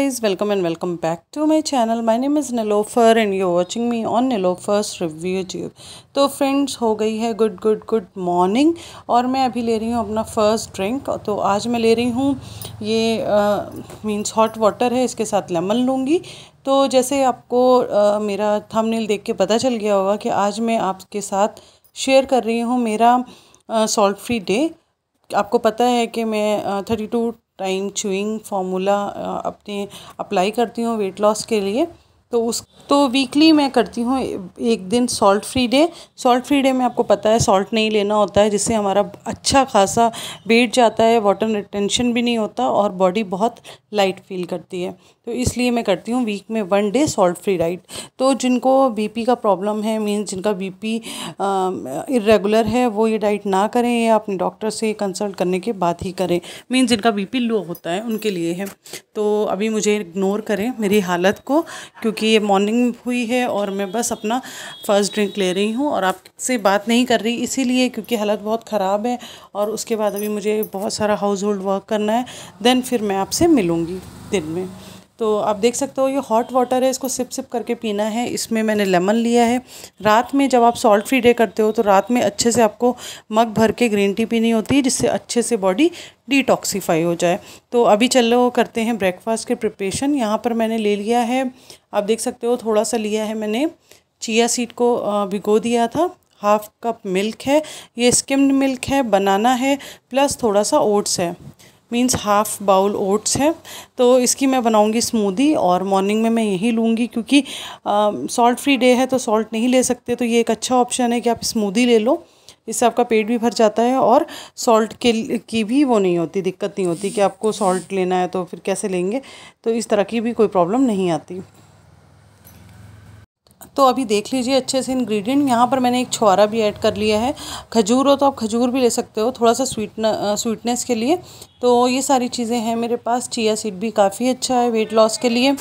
guys welcome and welcome back to my channel my name is Nilofer and you're watching me on Nilofer's review tube तो friends हो गई है good good good morning और मैं अभी ले रही हूँ अपना first drink तो आज मैं ले रही हूँ ये मीन्स हॉट वाटर है इसके साथ लेमन लूँगी तो जैसे आपको uh, मेरा थंबनेल देख के पता चल गया होगा कि आज मैं आपके साथ शेयर कर रही हूँ मेरा सॉल्ट फ्री डे आपको पता है कि मैं thirty two time chewing formula अपने अप्लाई करती हूँ वेट लॉस के लिए तो उस तो वीकली मैं करती हूँ एक दिन salt free day salt free day में आपको पता है सॉल्ट नहीं लेना होता है जिससे हमारा अच्छा खासा वेट जाता है वाटर रिटेंशन भी नहीं होता और बॉडी बहुत लाइट फील करती है तो इसलिए मैं करती हूँ वीक में one day salt free diet तो जिनको बीपी का प्रॉब्लम है मीन्स जिनका बीपी इरेगुलर है वो ये डाइट ना करें या अपने डॉक्टर से कंसल्ट करने के बाद ही करें मीन्स जिनका बीपी लो होता है उनके लिए है तो अभी मुझे इग्नोर करें मेरी हालत को क्योंकि क्योंकि ये मॉर्निंग हुई है और मैं बस अपना फ़र्स्ट ड्रिंक ले रही हूँ और आपसे बात नहीं कर रही इसीलिए क्योंकि हालत बहुत ख़राब है और उसके बाद अभी मुझे बहुत सारा हाउस होल्ड वर्क करना है देन फिर मैं आपसे मिलूँगी दिन में तो आप देख सकते हो ये हॉट वाटर है इसको सिप सिप करके पीना है इसमें मैंने लेमन लिया है रात में जब आप सॉल्ट फ्री डे करते हो तो रात में अच्छे से आपको मग भर के ग्रीन टी पीनी होती है जिससे अच्छे से बॉडी डिटॉक्सीफाई हो जाए तो अभी चलो करते हैं ब्रेकफास्ट के प्रिपरेशन यहाँ पर मैंने ले लिया है आप देख सकते हो थोड़ा सा लिया है मैंने चिया सीड को भिगो दिया था हाफ कप मिल्क है ये स्किम्ड मिल्क है बनाना है प्लस थोड़ा सा ओट्स है मींस हाफ़ बाउल ओट्स है तो इसकी मैं बनाऊंगी स्मूदी और मॉर्निंग में मैं यही लूँगी क्योंकि सॉल्ट फ्री डे है तो सॉल्ट नहीं ले सकते तो ये एक अच्छा ऑप्शन है कि आप स्मूदी ले लो इससे आपका पेट भी भर जाता है और सॉल्ट के की भी वो नहीं होती दिक्कत नहीं होती कि आपको सॉल्ट लेना है तो फिर कैसे लेंगे तो इस तरह की भी कोई प्रॉब्लम नहीं आती तो अभी देख लीजिए अच्छे से इंग्रेडिएंट यहाँ पर मैंने एक छुआरा भी ऐड कर लिया है खजूर हो तो आप खजूर भी ले सकते हो थोड़ा सा स्वीट स्वीटनेस के लिए तो ये सारी चीज़ें हैं मेरे पास चिया सीड भी काफ़ी अच्छा है वेट लॉस के लिए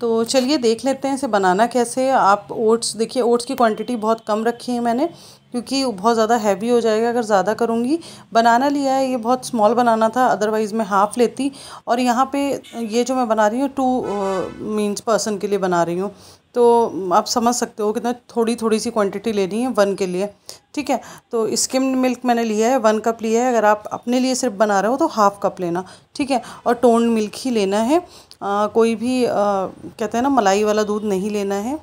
तो चलिए देख लेते हैं इसे बनाना कैसे आप ओट्स देखिए ओट्स की क्वांटिटी बहुत कम रखी है मैंने क्योंकि बहुत ज़्यादा हैवी हो जाएगा अगर ज़्यादा करूँगी बनाना लिया है ये बहुत स्मॉल बनाना था अदरवाइज़ मैं हाफ़ लेती और यहाँ पे ये जो मैं बना रही हूँ टू मीन्स पर्सन के लिए बना रही हूँ तो आप समझ सकते हो कितना थोड़ी थोड़ी सी क्वांटिटी लेनी है वन के लिए ठीक है तो स्किम मिल्क मैंने लिया है वन कप लिया है अगर आप अपने लिए सिर्फ बना रहे हो तो हाफ़ कप लेना ठीक है और टोन्ड मिल्क ही लेना है आ, कोई भी आ, कहते हैं ना मलाई वाला दूध नहीं लेना है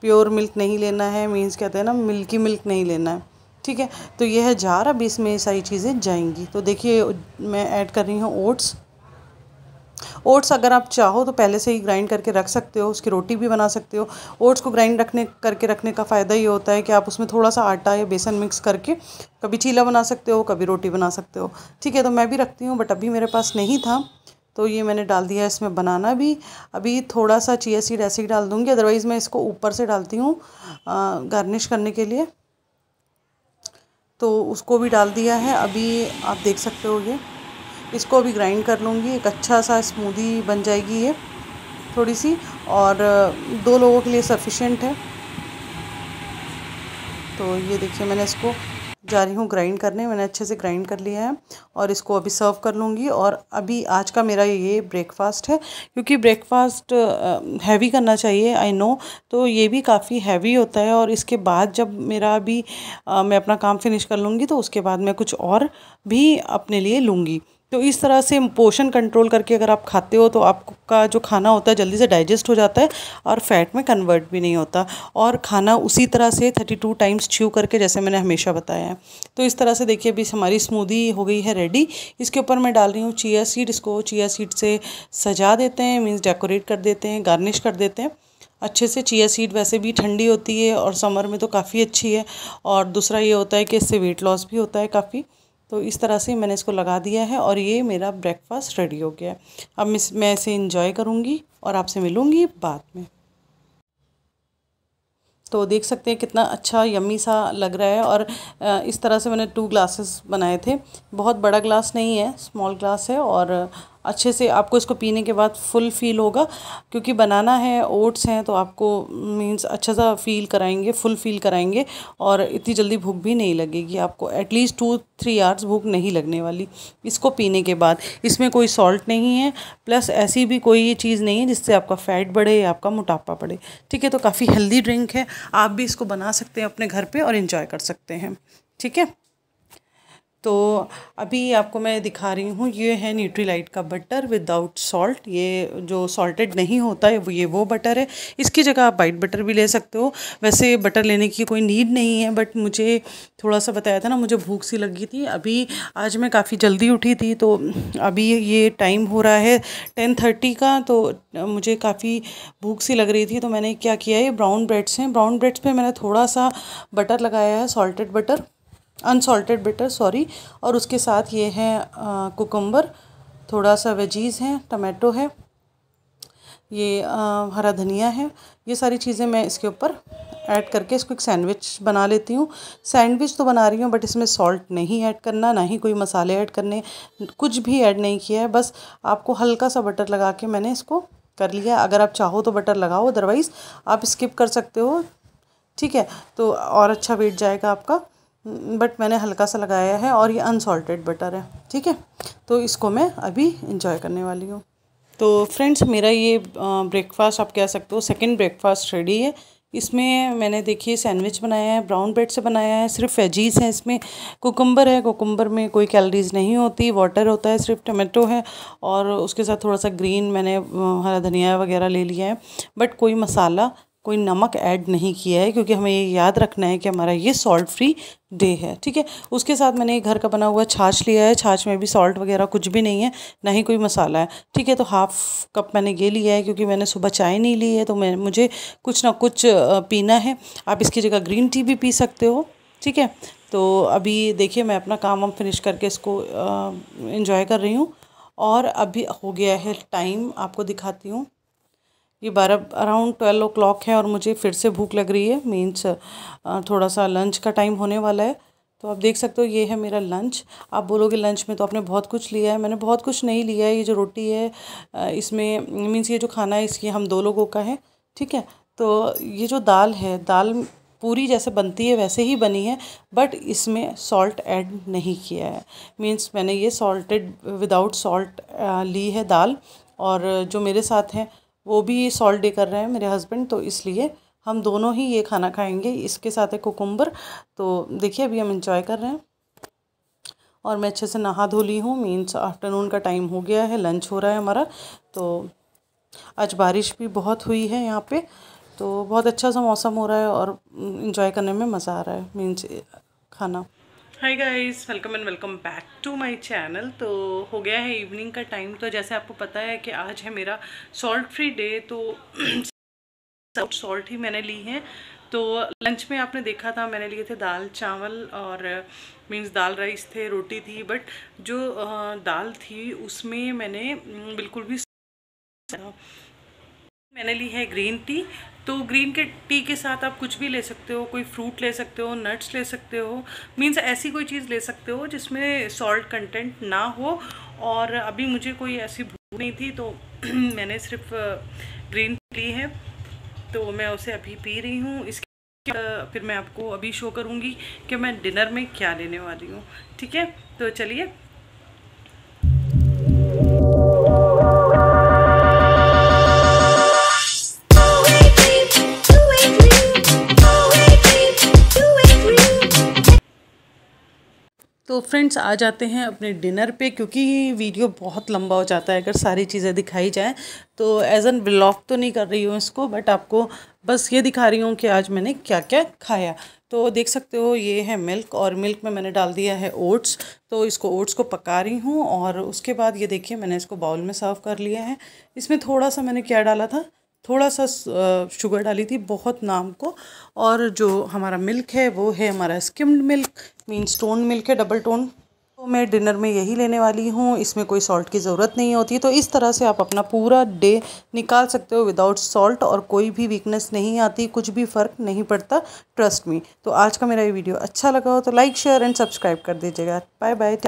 प्योर मिल्क नहीं लेना है मीन्स कहते हैं ना मिल्की मिल्क नहीं लेना है ठीक है तो यह है जार अब इसमें सारी चीज़ें जाएंगी तो देखिए मैं ऐड कर रही हूँ ओट्स ओट्स अगर आप चाहो तो पहले से ही ग्राइंड करके रख सकते हो उसकी रोटी भी बना सकते हो ओट्स को ग्राइंड रखने करके रखने का फ़ायदा ये होता है कि आप उसमें थोड़ा सा आटा या बेसन मिक्स करके कभी चीला बना सकते हो कभी रोटी बना सकते हो ठीक है तो मैं भी रखती हूँ बट अभी मेरे पास नहीं था तो ये मैंने डाल दिया इसमें बनाना भी अभी थोड़ा सा चिया सीड ऐसे ही डाल दूँगी अदरवाइज़ मैं इसको ऊपर से डालती हूँ गार्निश करने के लिए तो उसको भी डाल दिया है अभी आप देख सकते हो ये इसको अभी ग्राइंड कर लूँगी एक अच्छा सा स्मूदी बन जाएगी ये थोड़ी सी और दो लोगों के लिए सफिशेंट है तो ये देखिए मैंने इसको जा रही हूँ ग्राइंड करने मैंने अच्छे से ग्राइंड कर लिया है और इसको अभी सर्व कर लूँगी और अभी आज का मेरा ये ब्रेकफास्ट है क्योंकि ब्रेकफास्ट हैवी करना चाहिए आई नो तो ये भी काफ़ी हैवी होता है और इसके बाद जब मेरा अभी मैं अपना काम फिनिश कर लूँगी तो उसके बाद मैं कुछ और भी अपने लिए लूँगी तो इस तरह से पोषण कंट्रोल करके अगर आप खाते हो तो आपका जो खाना होता है जल्दी से डाइजेस्ट हो जाता है और फैट में कन्वर्ट भी नहीं होता और खाना उसी तरह से थर्टी टू टाइम्स च्यू करके जैसे मैंने हमेशा बताया है तो इस तरह से देखिए अभी हमारी स्मूदी हो गई है रेडी इसके ऊपर मैं डाल रही हूँ चिया सीड इसको चिया सीड से सजा देते हैं मीन्स डेकोरेट कर देते हैं गार्निश कर देते हैं अच्छे से चिया सीड वैसे भी ठंडी होती है और समर में तो काफ़ी अच्छी है और दूसरा ये होता है कि इससे वेट लॉस भी होता है काफ़ी तो इस तरह से मैंने इसको लगा दिया है और ये मेरा ब्रेकफास्ट रेडी हो गया है अब मैं इसे इंजॉय करूँगी और आपसे मिलूँगी बाद में तो देख सकते हैं कितना अच्छा यम्मी सा लग रहा है और इस तरह से मैंने टू ग्लासेस बनाए थे बहुत बड़ा ग्लास नहीं है स्मॉल ग्लास है और अच्छे से आपको इसको पीने के बाद फुल फील होगा क्योंकि बनाना है ओट्स हैं तो आपको मीन्स अच्छा सा फील कराएंगे फुल फील कराएंगे और इतनी जल्दी भूख भी नहीं लगेगी आपको एटलीस्ट टू थ्री आवर्स भूख नहीं लगने वाली इसको पीने के बाद इसमें कोई सॉल्ट नहीं है प्लस ऐसी भी कोई चीज़ नहीं है जिससे आपका फ़ैट बढ़े या आपका मोटापा बढ़े ठीक है तो काफ़ी हेल्दी ड्रिंक है आप भी इसको बना सकते हैं अपने घर पर और इन्जॉय कर सकते हैं ठीक है तो अभी आपको मैं दिखा रही हूँ ये है न्यूट्रीलाइट का बटर विदाउट सॉल्ट ये जो सॉल्टेड नहीं होता है ये वो बटर है इसकी जगह आप वाइट बटर भी ले सकते हो वैसे बटर लेने की कोई नीड नहीं है बट मुझे थोड़ा सा बताया था ना मुझे भूख सी लगी थी अभी आज मैं काफ़ी जल्दी उठी थी तो अभी ये टाइम हो रहा है टेन थर्टी का तो मुझे काफ़ी भूख सी लग रही थी तो मैंने क्या किया ये ब्राउन ब्रेड्स हैं ब्राउन ब्रेड्स पर मैंने थोड़ा सा बटर लगाया है salted butter unsalted bitter sorry और उसके साथ ये है कुकुम्बर थोड़ा सा वेजीज़ हैं टमाटो है ये आ, हरा धनिया है ये सारी चीज़ें मैं इसके ऊपर ऐड करके इसको एक सैंडविच बना लेती हूँ सैंडविच तो बना रही हूँ बट इसमें सॉल्ट नहीं ऐड करना ना ही कोई मसाले ऐड करने कुछ भी ऐड नहीं किया है बस आपको हल्का सा बटर लगा के मैंने इसको कर लिया अगर आप चाहो तो बटर लगाओ अदरवाइज़ आप स्किप कर सकते हो ठीक है तो और अच्छा वेट जाएगा आपका बट मैंने हल्का सा लगाया है और ये अनसॉल्टेड बटर है ठीक है तो इसको मैं अभी इंजॉय करने वाली हूँ तो फ्रेंड्स मेरा ये ब्रेकफास्ट आप कह सकते हो सेकंड ब्रेकफास्ट रेडी है इसमें मैंने देखिए सैंडविच बनाया है ब्राउन ब्रेड से बनाया है सिर्फ वेजीज हैं इसमें कोकम्बर है कोकम्बर में कोई कैलरीज नहीं होती वाटर होता है सिर्फ टमाटो है और उसके साथ थोड़ा सा ग्रीन मैंने हरा धनिया वगैरह ले लिया है बट कोई मसाला कोई नमक ऐड नहीं किया है क्योंकि हमें ये याद रखना है कि हमारा ये सॉल्ट फ्री डे है ठीक है उसके साथ मैंने घर का बना हुआ छाछ लिया है छाछ में भी सॉल्ट वगैरह कुछ भी नहीं है ना ही कोई मसाला है ठीक है तो हाफ़ कप मैंने ये लिया है क्योंकि मैंने सुबह चाय नहीं ली है तो मैं मुझे कुछ ना कुछ पीना है आप इसकी जगह ग्रीन टी भी पी सकते हो ठीक है तो अभी देखिए मैं अपना काम वाम फिनिश करके इसको इन्जॉय कर रही हूँ और अभी हो गया है टाइम आपको दिखाती हूँ ये बारह अराउंड ट्वेल्व ओ क्लॉक है और मुझे फिर से भूख लग रही है मीन्स थोड़ा सा लंच का टाइम होने वाला है तो आप देख सकते हो ये है मेरा लंच आप बोलोगे लंच में तो आपने बहुत कुछ लिया है मैंने बहुत कुछ नहीं लिया है ये जो रोटी है इसमें मीन्स ये जो खाना है इसकी हम दो लोगों का है ठीक है तो ये जो दाल है दाल पूरी जैसे बनती है वैसे ही बनी है बट इसमें सॉल्ट ऐड नहीं किया है मीन्स मैंने ये सॉल्टेड विदाउट सॉल्ट ली है दाल और जो मेरे साथ हैं वो भी सॉल्ट डे कर रहे हैं मेरे हस्बैंड तो इसलिए हम दोनों ही ये खाना खाएंगे इसके साथ है कुकुम्बर तो देखिए अभी हम इंजॉय कर रहे हैं और मैं अच्छे से नहा धो ली हूँ मीन्स आफ्टरनून का टाइम हो गया है लंच हो रहा है हमारा तो आज बारिश भी बहुत हुई है यहाँ पे तो बहुत अच्छा सा मौसम हो रहा है और इन्जॉय करने में मज़ा आ रहा है मीन्स खाना hi guys welcome and welcome back to my channel तो हो गया है इवनिंग का टाइम तो जैसे आपको पता है कि आज है मेरा सॉल्ट फ्री डे तो सॉल्ट ही मैंने ली है तो लंच में आपने देखा था मैंने लिए थे दाल चावल और मीन्स दाल राइस थे रोटी थी बट जो दाल थी उसमें मैंने बिल्कुल भी मैंने ली है ग्रीन टी तो ग्रीन के टी के साथ आप कुछ भी ले सकते हो कोई फ्रूट ले सकते हो नट्स ले सकते हो मीन्स ऐसी कोई चीज़ ले सकते हो जिसमें सॉल्ट कंटेंट ना हो और अभी मुझे कोई ऐसी भूख नहीं थी तो मैंने सिर्फ ग्रीन ली है तो मैं उसे अभी पी रही हूँ इसके फिर मैं आपको अभी शो करूँगी कि मैं डिनर में क्या लेने वाली हूँ ठीक है तो चलिए तो फ्रेंड्स आ जाते हैं अपने डिनर पे क्योंकि वीडियो बहुत लंबा हो जाता है अगर सारी चीज़ें दिखाई जाएँ तो एज एन ब्लॉग तो नहीं कर रही हूँ इसको बट आपको बस ये दिखा रही हूँ कि आज मैंने क्या क्या खाया तो देख सकते हो ये है मिल्क और मिल्क में मैंने डाल दिया है ओट्स तो इसको ओट्स को पका रही हूँ और उसके बाद ये देखिए मैंने इसको बाउल में सर्व कर लिया है इसमें थोड़ा सा मैंने क्या डाला था थोड़ा सा शुगर डाली थी बहुत नाम को और जो हमारा मिल्क है वो है हमारा skimmed milk mean toned milk है डबल टोन तो मैं डिनर में यही लेने वाली हूँ इसमें कोई सॉल्ट की ज़रूरत नहीं होती तो इस तरह से आप अपना पूरा डे निकाल सकते हो विदाउट सॉल्ट और कोई भी वीकनेस नहीं आती कुछ भी फ़र्क नहीं पड़ता ट्रस्ट मी तो आज का मेरा ये वीडियो अच्छा लगा हो तो लाइक शेयर एंड सब्सक्राइब कर दीजिएगा बाय बाय